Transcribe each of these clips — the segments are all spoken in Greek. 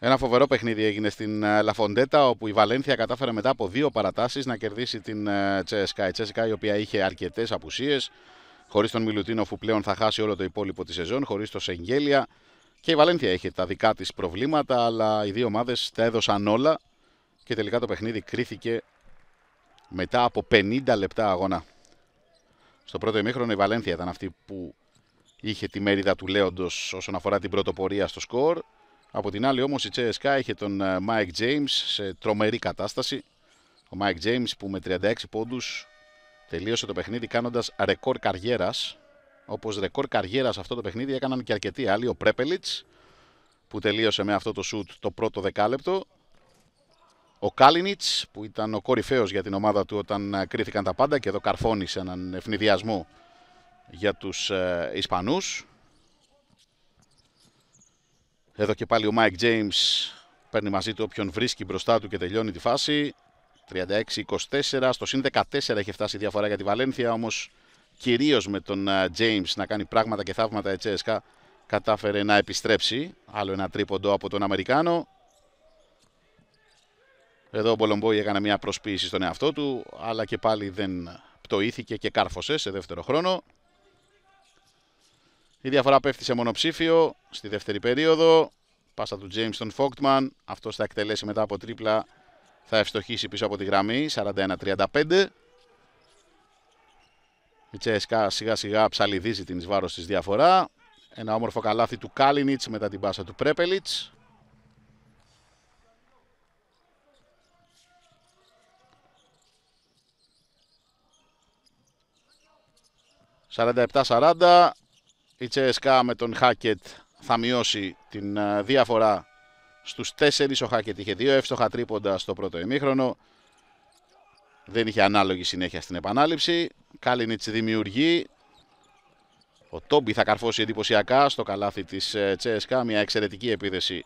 Ένα φοβερό παιχνίδι έγινε στην Λαφοντέτα, ε, όπου η Βαλένθια κατάφερε μετά από δύο παρατάσεις να κερδίσει την ε, Τσέσκα. Η Τσέσκα, η οποία είχε αρκετές απουσίες, χωρίς τον Μιλουτίνοφ που πλέον θα χάσει όλο το υπόλοιπο της σεζόν, χωρίς το Σεγγέλια. Και η Βαλένθια είχε τα δικά της προβλήματα, αλλά οι δύο ομάδες τα έδωσαν όλα και τελικά το παιχνίδι κρίθηκε μετά από 50 λεπτά αγώνα. Στο πρώτο ημίχρονο η Βαλένθια ήταν αυτή που είχε τη μερίδα του Λέοντος όσον αφορά την πρωτοπορία στο σκορ. Από την άλλη όμως η CSKA είχε τον ε, Mike James σε τρομερή κατάσταση. Ο Mike James που με 36 πόντους τελείωσε το παιχνίδι κάνοντας ρεκόρ καριέρας. Όπως ρεκόρ καριέρας αυτό το παιχνίδι έκαναν και αρκετοί άλλοι. Ο Πρέπελιτς που τελείωσε με αυτό το σουτ το πρώτο δεκάλεπτο. Ο Κάλινιτς που ήταν ο κορυφαίος για την ομάδα του όταν ε, κρίθηκαν τα πάντα και εδώ καρφώνησε έναν ευνηδιασμό για τους ε, Ισπανούς. Εδώ και πάλι ο Μάικ James παίρνει μαζί του όποιον βρίσκει μπροστά του και τελειώνει τη φάση. 36-24, στο συν 14 έχει φτάσει η διαφορά για τη Βαλένθια, όμως κυρίως με τον James να κάνει πράγματα και θαύματα η Τσέσκα κατάφερε να επιστρέψει. Άλλο ένα τρίποντο από τον Αμερικάνο. Εδώ ο Μπολομπόη έκανε μια προσποίηση στον εαυτό του, αλλά και πάλι δεν πτωήθηκε και κάρφωσε σε δεύτερο χρόνο. Η διαφορά πέφτει σε μονοψήφιο στη δεύτερη περίοδο. Πάσα του James στον Φόκτμαν. Αυτός θα εκτελέσει μετά από τρίπλα. Θα ευστοχήσει πίσω από τη γραμμή. 41-35. Η Τσέσκα σιγά σιγά ψαλιδίζει την εισβάρος της διαφορά. Ένα όμορφο καλάθι του Κάλινιτς μετά την πάσα του Πρέπελιτς. «47-40, η Τσέσκα με τον Χάκετ θα μειώσει την ε, διαφορά στους 4. Ο Χάκετ είχε δύο εύστοχα τρίποντα στο πρώτο ημίχρονο. Δεν είχε ανάλογη συνέχεια στην επανάληψη. Κάλινιτς δημιουργεί. Ο Τόμπι θα καρφώσει εντυπωσιακά στο καλάθι της ε, Τσέσκα. Μια εξαιρετική επίδεση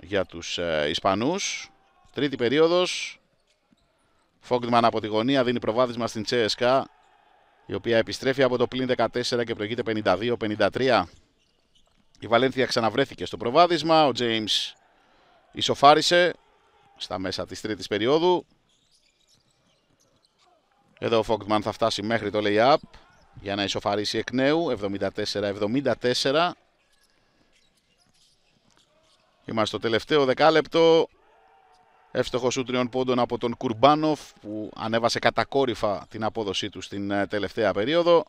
για τους ε, Ισπανούς. Τρίτη περίοδος. Φόγκτμαν από τη γωνία δίνει προβάδισμα στην Τσέσκα η οποία επιστρέφει από το πλήν 14 και προηγείται 52-53. Η Βαλένθια ξαναβρέθηκε στο προβάδισμα. Ο James ισοφάρισε στα μέσα της τρίτης περίοδου. Εδώ ο Φόγκτμαν θα φτάσει μέχρι το lay-up για να ισοφαρίσει εκ νέου. 74-74. Είμαστε στο τελευταίο δεκάλεπτο. Εύστοχος σου τριών πόντων από τον Κουρμπάνοφ που ανέβασε κατακόρυφα την απόδοσή του στην ε, τελευταία περίοδο.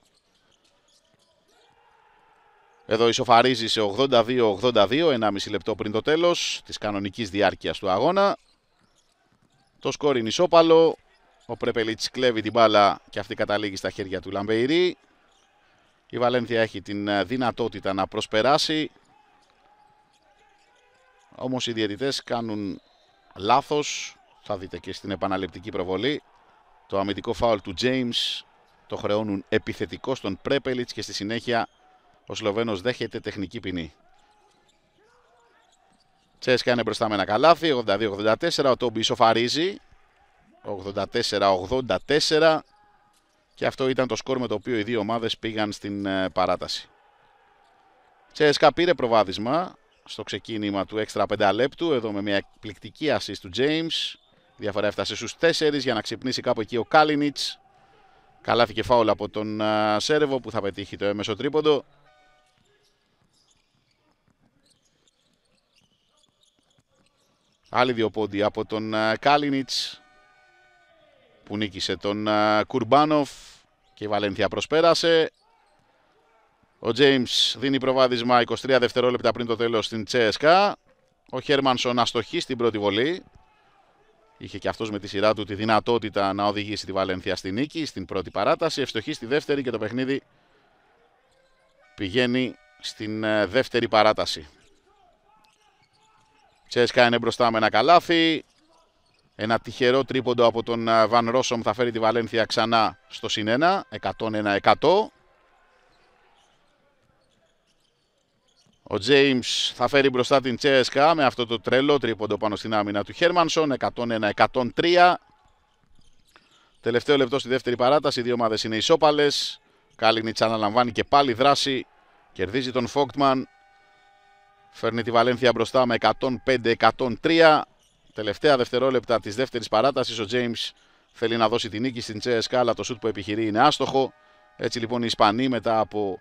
Εδώ ισοφαρίζει σε 82-82, 1,5 λεπτό πριν το τέλος της κανονικής διάρκειας του αγώνα. Το σκόρ είναι ισόπαλο. Ο Πρεπελίτς κλέβει την μπάλα και αυτή καταλήγει στα χέρια του Λαμπεϊρή. Η Βαλένθια έχει την ε, δυνατότητα να προσπεράσει. Όμως οι διαιτητές κάνουν λάθος. Θα δείτε και στην επαναληπτική προβολή. Το αμυντικό φάουλ του James το χρεώνουν επιθετικό στον Πρέπελιτς και στη συνέχεια ο Σλοβένος δέχεται τεχνική ποινή. Τσέσκα είναι μπροστά με ένα καλάθι, 82-84, ο Τόμπι ισοφαρίζει, 84-84 και αυτό ήταν το σκορ με το οποίο οι δύο ομάδες πήγαν στην ε, παράταση. Τσέσκα πήρε προβάδισμα, στο ξεκίνημα του έξτρα 5 λεπτού. Εδώ με μια εκπληκτική assist του James. διαφορά έφτασε στους 4 για να ξυπνήσει κάπου εκεί ο Κάλινιτς. Καλάθηκε και από τον Σέρβο που θα πετύχει το έμεσο τρίποντο. Άλλοι δύο πόντι από τον Κάλινιτς που νίκησε τον Κουρμπάνοφ και η Βαλένθια προσπέρασε. Ο James δίνει προβάδισμα 23 δευτερόλεπτα πριν το τέλος στην Τσέσκα. Ο Χέρμανσον αστοχεί στην πρώτη βολή. Είχε και αυτός με τη σειρά του τη δυνατότητα να οδηγήσει τη Βαλένθια στη νίκη, στην πρώτη παράταση. Ευστοχή στη δεύτερη και το παιχνίδι πηγαίνει στην ε, δεύτερη παράταση. Τσέσκα είναι μπροστά με ένα καλάθι. Ένα τυχερό τρίποντο από τον ε, Βαν Ρόσομ θα φέρει τη Βαλένθια ξανά στο συνένα. 101-100. Ο James θα φέρει μπροστά την Τσέσκα με αυτό το τρελό τρίποντο πάνω στην άμυνα του Χέρμανσον. 101-103. Τελευταίο λεπτό στη δεύτερη παράταση. Οι δύο ομάδες είναι ισόπαλες. Κάλινιτσα αναλαμβάνει και πάλι δράση. Κερδίζει τον Φόκτμαν. Φέρνει τη Βαλένθια μπροστά με 105-103. Τελευταία δευτερόλεπτα της δεύτερης παράτασης. Ο James θέλει να δώσει την νίκη στην Τσέσκα, αλλά το σουτ που επιχειρεί είναι άστοχο. Έτσι λοιπόν οι Ισπανοί μετά από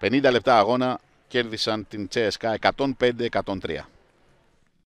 50 λεπτά αγώνα κέρδισαν την CSKA 105-103.